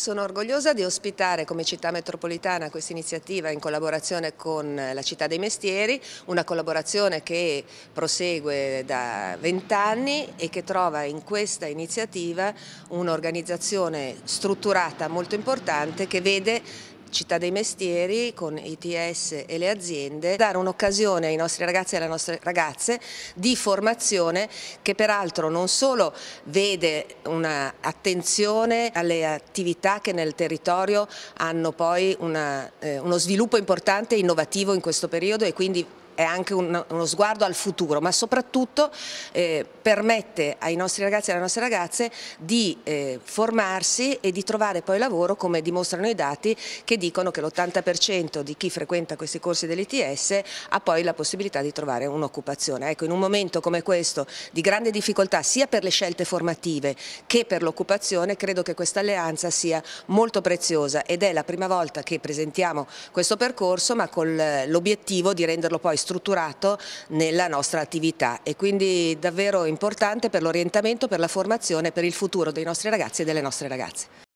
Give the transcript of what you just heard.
Sono orgogliosa di ospitare come città metropolitana questa iniziativa in collaborazione con eh, la città dei mestieri, una collaborazione che prosegue da vent'anni e che trova in questa iniziativa un'organizzazione strutturata molto importante che vede Città dei Mestieri con ITS e le aziende, dare un'occasione ai nostri ragazzi e alle nostre ragazze di formazione che peraltro non solo vede un'attenzione alle attività che nel territorio hanno poi una, eh, uno sviluppo importante e innovativo in questo periodo e quindi è anche un, uno sguardo al futuro, ma soprattutto eh, permette ai nostri ragazzi e alle nostre ragazze di eh, formarsi e di trovare poi lavoro, come dimostrano i dati che dicono che l'80% di chi frequenta questi corsi dell'ITS ha poi la possibilità di trovare un'occupazione. Ecco, in un momento come questo di grande difficoltà sia per le scelte formative che per l'occupazione, credo che questa alleanza sia molto preziosa ed è la prima volta che presentiamo questo percorso, ma con eh, l'obiettivo di renderlo poi strutturato strutturato nella nostra attività e quindi davvero importante per l'orientamento, per la formazione, per il futuro dei nostri ragazzi e delle nostre ragazze.